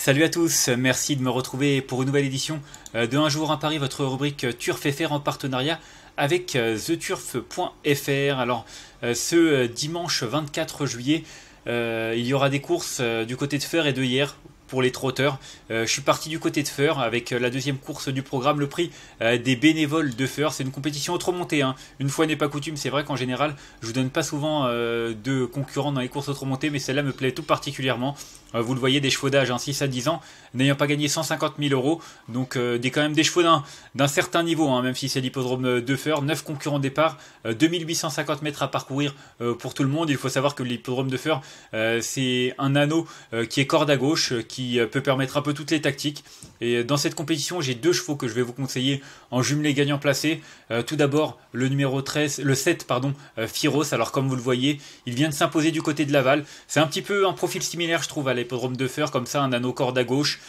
Salut à tous, merci de me retrouver pour une nouvelle édition euh, de Un jour à Paris, votre rubrique Turf FR en partenariat avec euh, theturf.fr. Alors euh, ce dimanche 24 juillet, il y aura des courses du côté de Fer et de hier pour les trotteurs. Euh, je suis parti du côté de Feur avec euh, la deuxième course du programme, le prix euh, des bénévoles de Feur. C'est une compétition autre montée. Hein. Une fois n'est pas coutume, c'est vrai qu'en général, je vous donne pas souvent de concurrents dans les courses trop montée, mais celle-là me plaît tout particulièrement. vous le voyez, des chevaux d'âge, 6 hein, à 10 ans, n'ayant pas gagné 150 000 euros. Donc, des, quand même des chevaux d'un certain niveau, hein, même si c'est l'hippodrome de Feur. 9 concurrents départ, 2850 mètres à parcourir pour tout le monde. Il faut savoir que l'hippodrome de Feur, c'est un anneau qui est corde à gauche, euh, peut permettre un peu toutes les tactiques. Et euh, dans cette compétition, j'ai deux chevaux que je vais vous conseiller en jumelé gagnant placé. Euh, tout d'abord, le numéro 13, le 7, pardon, Firos. Alors, comme vous le voyez, il vient de s'imposer du côté de Laval. C'est un petit peu un profil similaire, je trouve, à l'hippodrome de Fer, comme ça, un anneau corde à gauche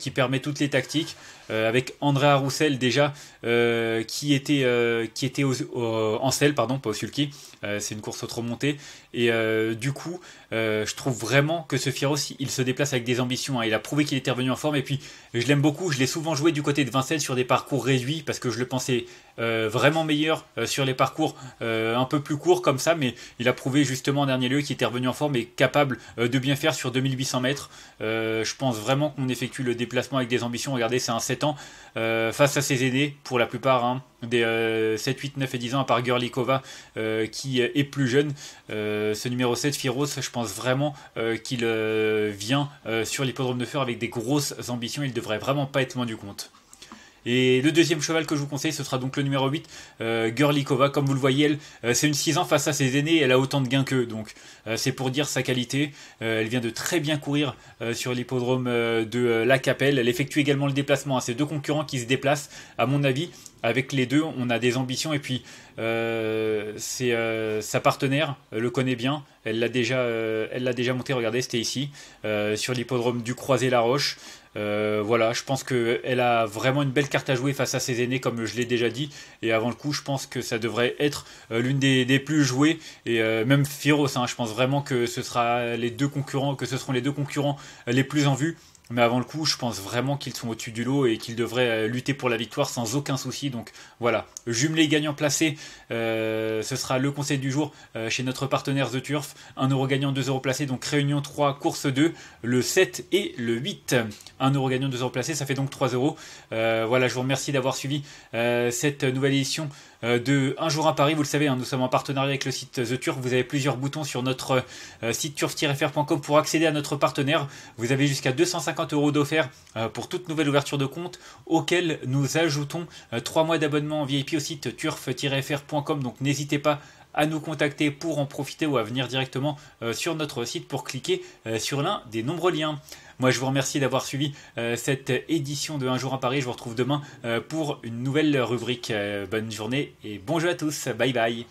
qui permet toutes les tactiques. avec Andréa Roussel, déjà, qui était, qui était en selle, pardon, pas au sulky. C'est une course autrement montée. Et du coup, je trouve vraiment que ce Firos, il se déplace avec des ambitions. Hein. Il a prouvé qu'il était revenu en forme. Et puis, je l'aime beaucoup. Je l'ai souvent joué du côté de Vincennes sur des parcours réduits parce que je le pensais euh, vraiment meilleur euh, sur les parcours euh, un peu plus courts comme ça. Mais il a prouvé justement en dernier lieu qu'il était revenu en forme et capable de bien faire sur 2800 mètres. je pense vraiment qu'on effectue le déplacement avec des ambitions. Regardez, c'est un 7 ans face à ses aînés pour la plupart. Hein des 7, 8, 9 et 10 ans, à part Gurlikova euh, qui euh, est plus jeune. Euh, ce numéro 7, Firos, je pense vraiment qu'il vient sur l'hippodrome de fer avec des grosses ambitions. Il devrait vraiment pas être loin du compte. Et le deuxième cheval que je vous conseille, ce sera donc le numéro 8, euh, Girlikova. Comme vous le voyez, elle, euh, c'est une 6 ans face à ses aînés, elle a autant de gains qu'eux, donc euh, c'est pour dire sa qualité. Euh, elle vient de très bien courir sur l'hippodrome de La Capelle. Elle effectue également le déplacement à hein, ses deux concurrents qui se déplacent, à mon avis. Avec les deux, on a des ambitions et puis c'est sa partenaire le connaît bien. Elle l'a déjà, euh, elle l'a déjà monté. Regardez, c'était ici, euh, sur l'hippodrome du Croisé-la-Roche. Euh, voilà, je pense qu'elle a vraiment une belle carte à jouer face à ses aînés, comme je l'ai déjà dit. Et avant le coup, je pense que ça devrait être l'une des, plus jouées. Et même Firos, hein, je pense vraiment que ce sera les deux concurrents, que ce seront les deux concurrents les plus en vue. Mais avant le coup, je pense vraiment qu'ils sont au-dessus du lot et qu'ils devraient euh, lutter pour la victoire sans aucun souci. Donc voilà, jumelé gagnant placé, euh, ce sera le conseil du jour euh, chez notre partenaire The Turf. 1 euro gagnant, 2 euros placé, donc réunion 3, course 2, le 7 et le 8. 1 euro gagnant, 2 euros placé, ça fait donc 3 euros. Voilà, je vous remercie d'avoir suivi cette nouvelle édition euh, de Un jour à Paris. Vous le savez, hein, nous sommes en partenariat avec le site The Turf. Vous avez plusieurs boutons sur notre euh, site turf-fr.com pour accéder à notre partenaire. Vous avez jusqu'à 250 euros d'offert euh, pour toute nouvelle ouverture de compte, auquel nous ajoutons 3 mois d'abonnement VIP au site turf-fr.com. Donc n'hésitez pas à nous contacter pour en profiter ou à venir directement euh, sur notre site pour cliquer euh, sur l'un des nombreux liens. Moi, je vous remercie d'avoir suivi euh, cette édition de Un jour à Paris. Je vous retrouve demain pour une nouvelle rubrique. bonne journée et bonjour à tous. Bye bye.